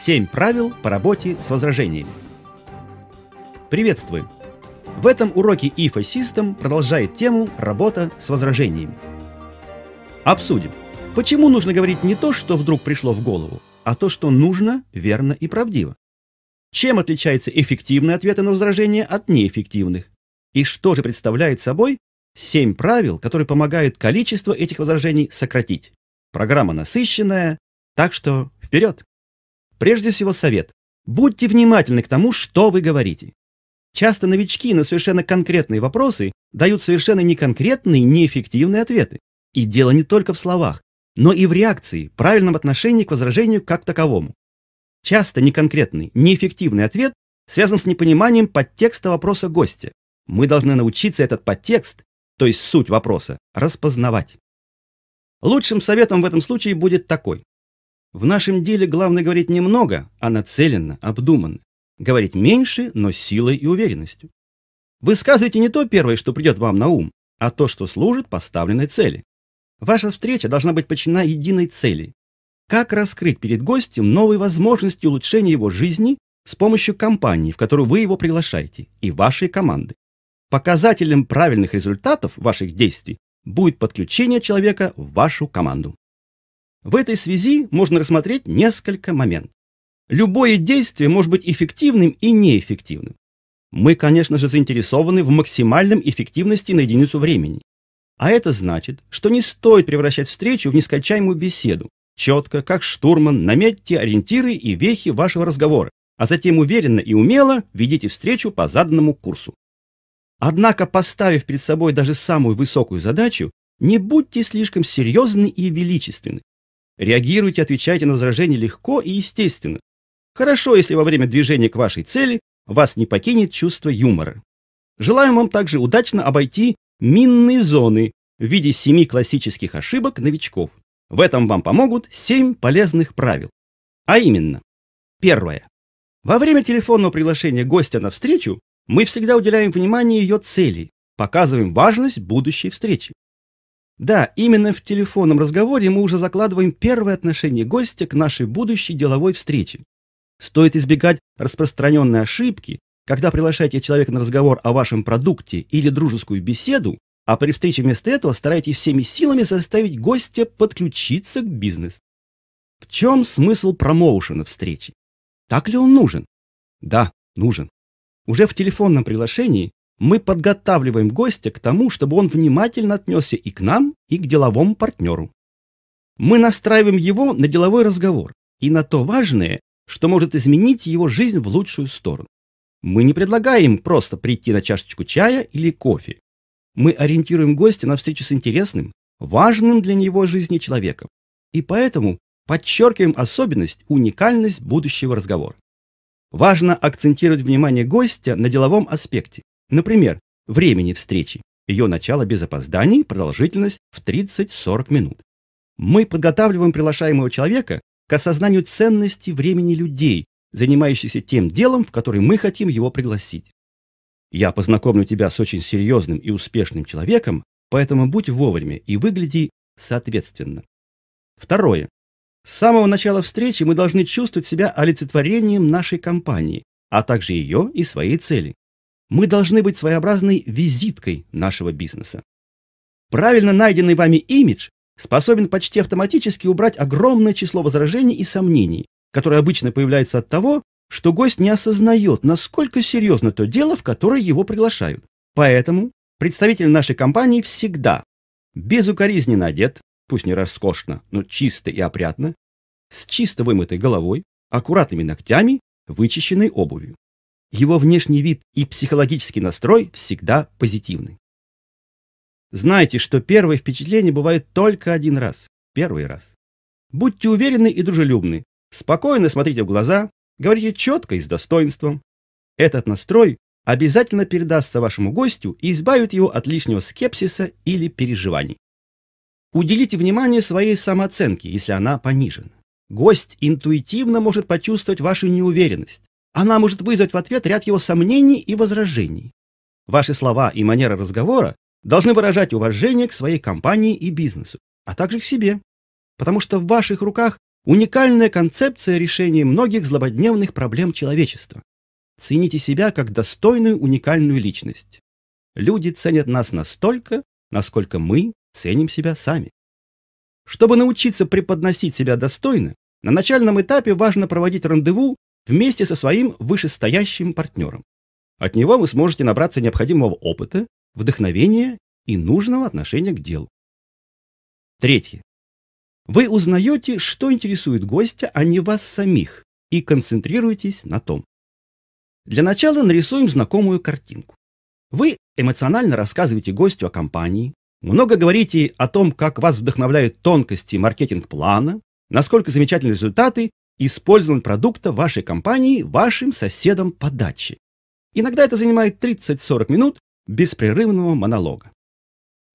7 правил по работе с возражениями. Приветствуем! В этом уроке IF System продолжает тему «Работа с возражениями». Обсудим, почему нужно говорить не то, что вдруг пришло в голову, а то, что нужно, верно и правдиво. Чем отличаются эффективные ответы на возражения от неэффективных? И что же представляет собой 7 правил, которые помогают количество этих возражений сократить? Программа насыщенная, так что вперед! Прежде всего совет. Будьте внимательны к тому, что вы говорите. Часто новички на совершенно конкретные вопросы дают совершенно неконкретные, неэффективные ответы. И дело не только в словах, но и в реакции, правильном отношении к возражению как таковому. Часто неконкретный, неэффективный ответ связан с непониманием подтекста вопроса гостя. Мы должны научиться этот подтекст, то есть суть вопроса, распознавать. Лучшим советом в этом случае будет такой. В нашем деле главное говорить немного, а нацеленно, обдуманно. Говорить меньше, но с силой и уверенностью. Высказывайте не то первое, что придет вам на ум, а то, что служит поставленной цели. Ваша встреча должна быть подчинена единой цели. Как раскрыть перед гостем новые возможности улучшения его жизни с помощью компании, в которую вы его приглашаете, и вашей команды. Показателем правильных результатов ваших действий будет подключение человека в вашу команду. В этой связи можно рассмотреть несколько моментов. Любое действие может быть эффективным и неэффективным. Мы, конечно же, заинтересованы в максимальном эффективности на единицу времени. А это значит, что не стоит превращать встречу в нескончаемую беседу. Четко, как штурман, наметьте ориентиры и вехи вашего разговора, а затем уверенно и умело ведите встречу по заданному курсу. Однако, поставив перед собой даже самую высокую задачу, не будьте слишком серьезны и величественны. Реагируйте, отвечайте на возражения легко и естественно. Хорошо, если во время движения к вашей цели вас не покинет чувство юмора. Желаем вам также удачно обойти минные зоны в виде семи классических ошибок новичков. В этом вам помогут семь полезных правил. А именно. Первое. Во время телефонного приглашения гостя на встречу мы всегда уделяем внимание ее цели, показываем важность будущей встречи. Да, именно в телефонном разговоре мы уже закладываем первое отношение гостя к нашей будущей деловой встрече. Стоит избегать распространенной ошибки, когда приглашаете человека на разговор о вашем продукте или дружескую беседу, а при встрече вместо этого старайтесь всеми силами заставить гостя подключиться к бизнесу. В чем смысл промоушена встречи? Так ли он нужен? Да, нужен. Уже в телефонном приглашении мы подготавливаем гостя к тому, чтобы он внимательно отнесся и к нам, и к деловому партнеру. Мы настраиваем его на деловой разговор и на то важное, что может изменить его жизнь в лучшую сторону. Мы не предлагаем просто прийти на чашечку чая или кофе. Мы ориентируем гостя на встречу с интересным, важным для него жизни человеком. И поэтому подчеркиваем особенность, уникальность будущего разговора. Важно акцентировать внимание гостя на деловом аспекте, Например, времени встречи. Ее начало без опозданий, продолжительность в 30-40 минут. Мы подготавливаем приглашаемого человека к осознанию ценности времени людей, занимающихся тем делом, в который мы хотим его пригласить. Я познакомлю тебя с очень серьезным и успешным человеком, поэтому будь вовремя и выгляди соответственно. Второе. С самого начала встречи мы должны чувствовать себя олицетворением нашей компании, а также ее и своей цели. Мы должны быть своеобразной визиткой нашего бизнеса. Правильно найденный вами имидж способен почти автоматически убрать огромное число возражений и сомнений, которые обычно появляются от того, что гость не осознает, насколько серьезно то дело, в которое его приглашают. Поэтому представитель нашей компании всегда безукоризненно одет, пусть не роскошно, но чисто и опрятно, с чисто вымытой головой, аккуратными ногтями, вычищенной обувью его внешний вид и психологический настрой всегда позитивны. Знайте, что первое впечатление бывает только один раз, первый раз. Будьте уверены и дружелюбны, спокойно смотрите в глаза, говорите четко и с достоинством. Этот настрой обязательно передастся вашему гостю и избавит его от лишнего скепсиса или переживаний. Уделите внимание своей самооценке, если она понижена. Гость интуитивно может почувствовать вашу неуверенность, она может вызвать в ответ ряд его сомнений и возражений. Ваши слова и манера разговора должны выражать уважение к своей компании и бизнесу, а также к себе, потому что в ваших руках уникальная концепция решения многих злободневных проблем человечества. Цените себя как достойную уникальную личность. Люди ценят нас настолько, насколько мы ценим себя сами. Чтобы научиться преподносить себя достойно, на начальном этапе важно проводить рандеву вместе со своим вышестоящим партнером. От него вы сможете набраться необходимого опыта, вдохновения и нужного отношения к делу. Третье. Вы узнаете, что интересует гостя, а не вас самих, и концентрируетесь на том. Для начала нарисуем знакомую картинку. Вы эмоционально рассказываете гостю о компании, много говорите о том, как вас вдохновляют тонкости маркетинг-плана, насколько замечательны результаты использования продукта вашей компании вашим соседом по даче. Иногда это занимает 30-40 минут беспрерывного монолога.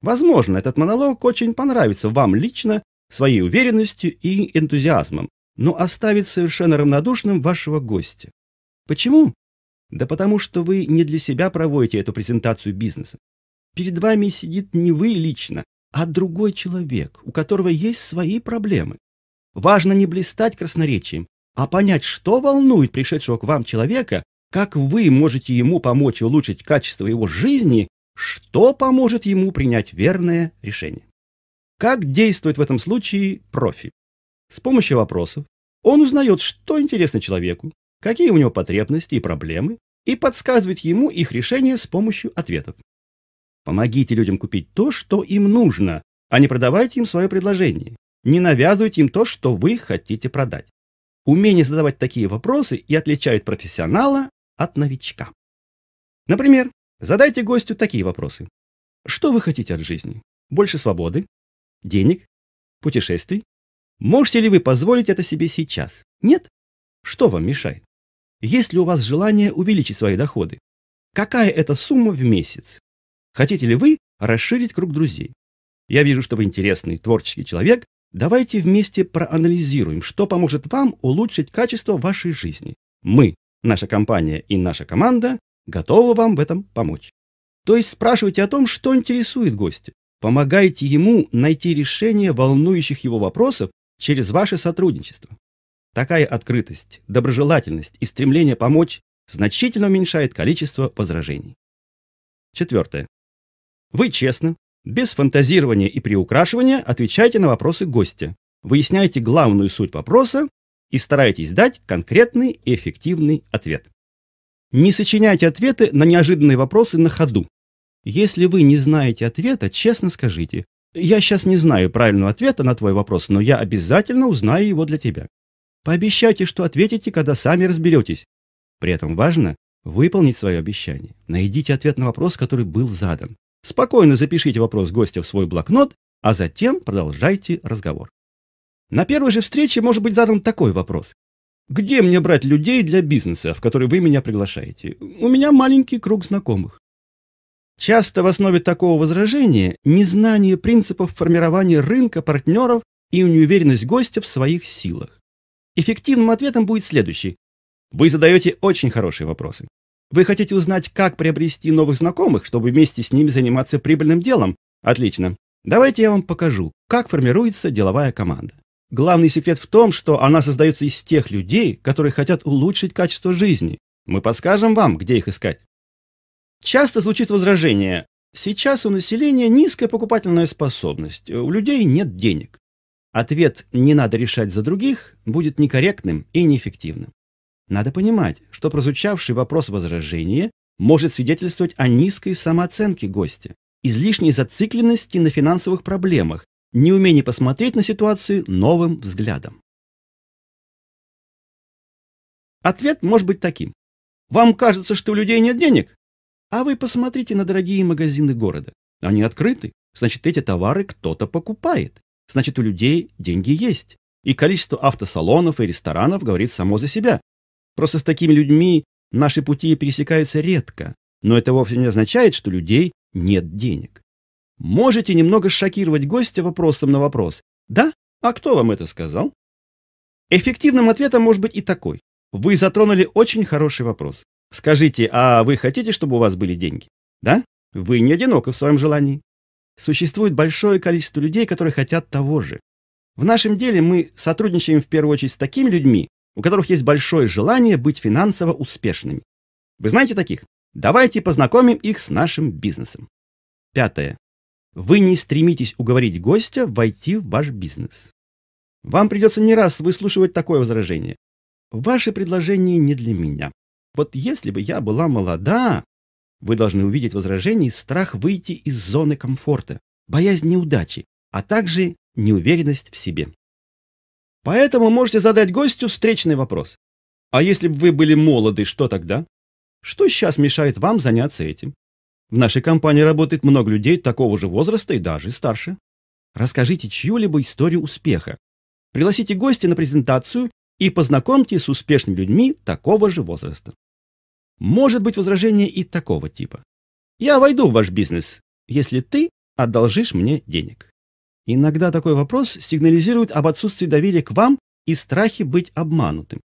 Возможно, этот монолог очень понравится вам лично своей уверенностью и энтузиазмом, но оставит совершенно равнодушным вашего гостя. Почему? Да потому что вы не для себя проводите эту презентацию бизнеса. Перед вами сидит не вы лично, а другой человек, у которого есть свои проблемы. Важно не блистать красноречием, а понять, что волнует пришедшего к вам человека, как вы можете ему помочь улучшить качество его жизни, что поможет ему принять верное решение. Как действует в этом случае профиль? С помощью вопросов он узнает, что интересно человеку, какие у него потребности и проблемы, и подсказывает ему их решение с помощью ответов. Помогите людям купить то, что им нужно, а не продавайте им свое предложение. Не навязывайте им то, что вы хотите продать. Умение задавать такие вопросы и отличает профессионала от новичка. Например, задайте гостю такие вопросы. Что вы хотите от жизни? Больше свободы? Денег? Путешествий? Можете ли вы позволить это себе сейчас? Нет? Что вам мешает? Есть ли у вас желание увеличить свои доходы? Какая это сумма в месяц? Хотите ли вы расширить круг друзей? Я вижу, что вы интересный, творческий человек, Давайте вместе проанализируем, что поможет вам улучшить качество вашей жизни. Мы, наша компания и наша команда готовы вам в этом помочь. То есть спрашивайте о том, что интересует гостя. Помогайте ему найти решение волнующих его вопросов через ваше сотрудничество. Такая открытость, доброжелательность и стремление помочь значительно уменьшает количество возражений. Четвертое. Вы честно, без фантазирования и приукрашивания отвечайте на вопросы гостя, выясняйте главную суть вопроса и старайтесь дать конкретный и эффективный ответ. Не сочиняйте ответы на неожиданные вопросы на ходу. Если вы не знаете ответа, честно скажите. Я сейчас не знаю правильного ответа на твой вопрос, но я обязательно узнаю его для тебя. Пообещайте, что ответите, когда сами разберетесь. При этом важно выполнить свое обещание. Найдите ответ на вопрос, который был задан. Спокойно запишите вопрос гостя в свой блокнот, а затем продолжайте разговор. На первой же встрече может быть задан такой вопрос. Где мне брать людей для бизнеса, в который вы меня приглашаете? У меня маленький круг знакомых. Часто в основе такого возражения незнание принципов формирования рынка партнеров и неуверенность гостя в своих силах. Эффективным ответом будет следующий. Вы задаете очень хорошие вопросы. Вы хотите узнать, как приобрести новых знакомых, чтобы вместе с ними заниматься прибыльным делом? Отлично. Давайте я вам покажу, как формируется деловая команда. Главный секрет в том, что она создается из тех людей, которые хотят улучшить качество жизни. Мы подскажем вам, где их искать. Часто звучит возражение. Сейчас у населения низкая покупательная способность, у людей нет денег. Ответ «не надо решать за других» будет некорректным и неэффективным. Надо понимать, что прозвучавший вопрос возражения может свидетельствовать о низкой самооценке гостя, излишней зацикленности на финансовых проблемах, неумении посмотреть на ситуацию новым взглядом. Ответ может быть таким. Вам кажется, что у людей нет денег? А вы посмотрите на дорогие магазины города. Они открыты, значит, эти товары кто-то покупает. Значит, у людей деньги есть. И количество автосалонов и ресторанов говорит само за себя. Просто с такими людьми наши пути пересекаются редко, но это вовсе не означает, что людей нет денег. Можете немного шокировать гостя вопросом на вопрос. Да? А кто вам это сказал? Эффективным ответом может быть и такой. Вы затронули очень хороший вопрос. Скажите, а вы хотите, чтобы у вас были деньги? Да? Вы не одиноки в своем желании. Существует большое количество людей, которые хотят того же. В нашем деле мы сотрудничаем в первую очередь с такими людьми, у которых есть большое желание быть финансово успешными. Вы знаете таких? Давайте познакомим их с нашим бизнесом. Пятое. Вы не стремитесь уговорить гостя войти в ваш бизнес. Вам придется не раз выслушивать такое возражение. Ваше предложение не для меня. Вот если бы я была молода, вы должны увидеть возражение и страх выйти из зоны комфорта, боязнь неудачи, а также неуверенность в себе. Поэтому можете задать гостю встречный вопрос. А если бы вы были молоды, что тогда? Что сейчас мешает вам заняться этим? В нашей компании работает много людей такого же возраста и даже старше. Расскажите чью-либо историю успеха. Пригласите гостя на презентацию и познакомьте с успешными людьми такого же возраста. Может быть возражение и такого типа. Я войду в ваш бизнес, если ты одолжишь мне денег. Иногда такой вопрос сигнализирует об отсутствии доверия к вам и страхе быть обманутым.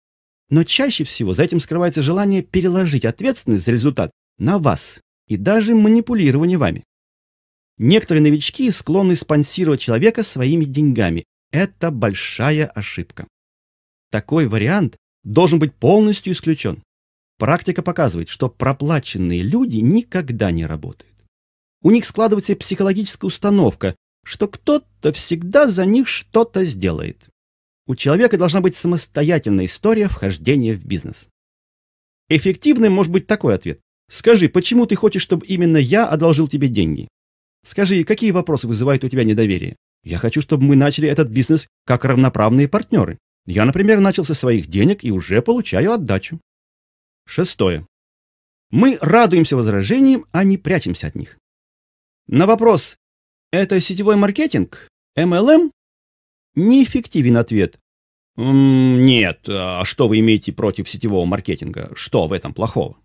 Но чаще всего за этим скрывается желание переложить ответственность за результат на вас и даже манипулирование вами. Некоторые новички склонны спонсировать человека своими деньгами. Это большая ошибка. Такой вариант должен быть полностью исключен. Практика показывает, что проплаченные люди никогда не работают. У них складывается психологическая установка, что кто-то всегда за них что-то сделает. У человека должна быть самостоятельная история вхождения в бизнес. Эффективным может быть такой ответ. Скажи, почему ты хочешь, чтобы именно я одолжил тебе деньги? Скажи, какие вопросы вызывают у тебя недоверие? Я хочу, чтобы мы начали этот бизнес как равноправные партнеры. Я, например, начал со своих денег и уже получаю отдачу. Шестое. Мы радуемся возражениям, а не прячемся от них. На вопрос это сетевой маркетинг? MLM? Неэффективен ответ. Нет, а что вы имеете против сетевого маркетинга? Что в этом плохого?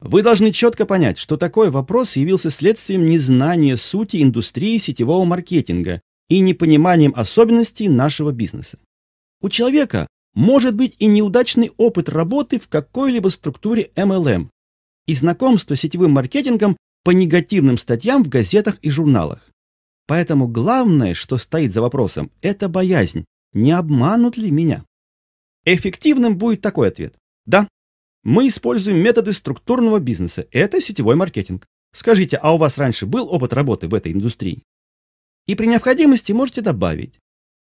Вы должны четко понять, что такой вопрос явился следствием незнания сути индустрии сетевого маркетинга и непониманием особенностей нашего бизнеса. У человека может быть и неудачный опыт работы в какой-либо структуре MLM, и знакомство с сетевым маркетингом по негативным статьям в газетах и журналах. Поэтому главное, что стоит за вопросом, это боязнь, не обманут ли меня. Эффективным будет такой ответ. Да, мы используем методы структурного бизнеса, это сетевой маркетинг. Скажите, а у вас раньше был опыт работы в этой индустрии? И при необходимости можете добавить.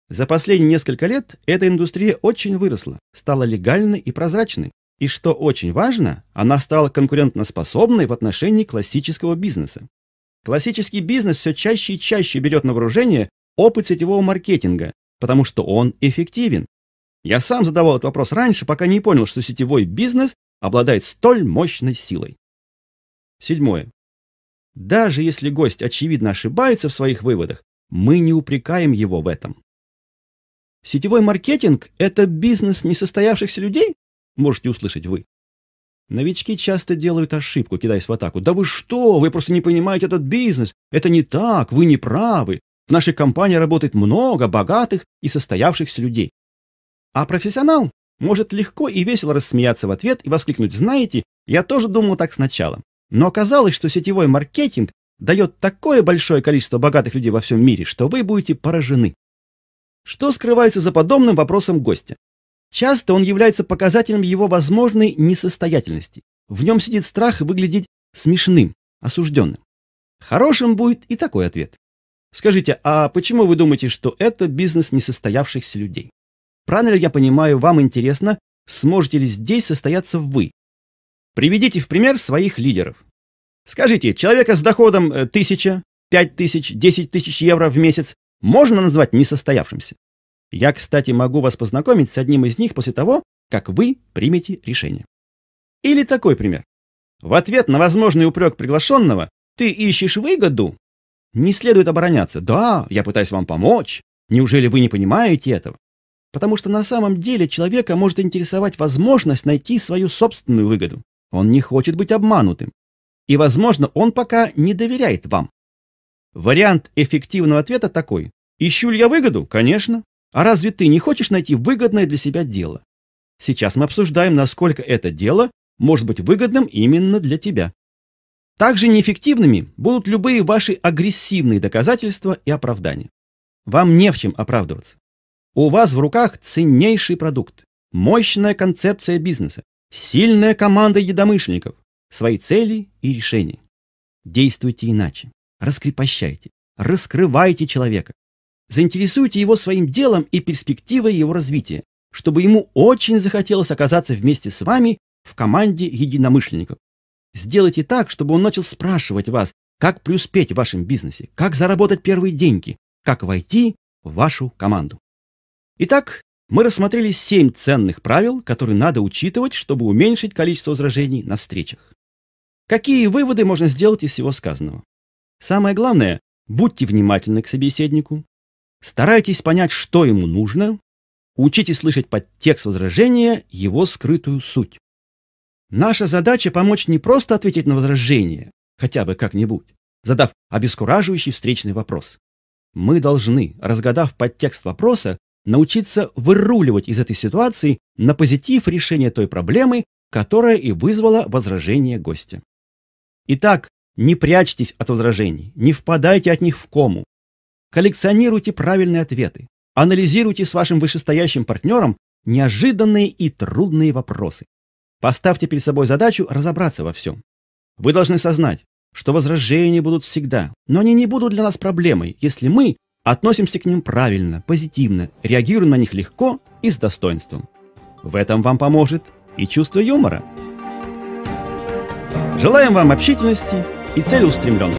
За последние несколько лет эта индустрия очень выросла, стала легальной и прозрачной. И что очень важно, она стала конкурентоспособной в отношении классического бизнеса. Классический бизнес все чаще и чаще берет на вооружение опыт сетевого маркетинга, потому что он эффективен. Я сам задавал этот вопрос раньше, пока не понял, что сетевой бизнес обладает столь мощной силой. Седьмое. Даже если гость очевидно ошибается в своих выводах, мы не упрекаем его в этом. Сетевой маркетинг – это бизнес несостоявшихся людей? можете услышать вы. Новички часто делают ошибку, кидаясь в атаку. «Да вы что? Вы просто не понимаете этот бизнес! Это не так! Вы не правы! В нашей компании работает много богатых и состоявшихся людей!» А профессионал может легко и весело рассмеяться в ответ и воскликнуть «Знаете, я тоже думал так сначала». Но оказалось, что сетевой маркетинг дает такое большое количество богатых людей во всем мире, что вы будете поражены. Что скрывается за подобным вопросом гостя? Часто он является показателем его возможной несостоятельности. В нем сидит страх выглядеть смешным, осужденным. Хорошим будет и такой ответ. Скажите, а почему вы думаете, что это бизнес несостоявшихся людей? Правильно ли я понимаю, вам интересно, сможете ли здесь состояться вы? Приведите в пример своих лидеров. Скажите, человека с доходом 1000, 5000, 10 тысяч евро в месяц можно назвать несостоявшимся? Я, кстати, могу вас познакомить с одним из них после того, как вы примете решение. Или такой пример. В ответ на возможный упрек приглашенного «ты ищешь выгоду?» Не следует обороняться. «Да, я пытаюсь вам помочь. Неужели вы не понимаете этого?» Потому что на самом деле человека может интересовать возможность найти свою собственную выгоду. Он не хочет быть обманутым. И, возможно, он пока не доверяет вам. Вариант эффективного ответа такой. Ищу ли я выгоду? Конечно. А разве ты не хочешь найти выгодное для себя дело? Сейчас мы обсуждаем, насколько это дело может быть выгодным именно для тебя. Также неэффективными будут любые ваши агрессивные доказательства и оправдания. Вам не в чем оправдываться. У вас в руках ценнейший продукт, мощная концепция бизнеса, сильная команда едомышленников, свои цели и решения. Действуйте иначе, раскрепощайте, раскрывайте человека, Заинтересуйте его своим делом и перспективой его развития, чтобы ему очень захотелось оказаться вместе с вами в команде единомышленников. Сделайте так, чтобы он начал спрашивать вас, как преуспеть в вашем бизнесе, как заработать первые деньги, как войти в вашу команду. Итак, мы рассмотрели семь ценных правил, которые надо учитывать, чтобы уменьшить количество возражений на встречах. Какие выводы можно сделать из всего сказанного? Самое главное, будьте внимательны к собеседнику, Старайтесь понять, что ему нужно, учитесь слышать под текст возражения, его скрытую суть. Наша задача помочь не просто ответить на возражение, хотя бы как-нибудь, задав обескураживающий встречный вопрос. Мы должны, разгадав подтекст вопроса, научиться выруливать из этой ситуации на позитив решение той проблемы, которая и вызвала возражение гостя. Итак, не прячьтесь от возражений, не впадайте от них в кому, Коллекционируйте правильные ответы. Анализируйте с вашим вышестоящим партнером неожиданные и трудные вопросы. Поставьте перед собой задачу разобраться во всем. Вы должны сознать, что возражения будут всегда, но они не будут для нас проблемой, если мы относимся к ним правильно, позитивно, реагируем на них легко и с достоинством. В этом вам поможет и чувство юмора. Желаем вам общительности и целеустремленности.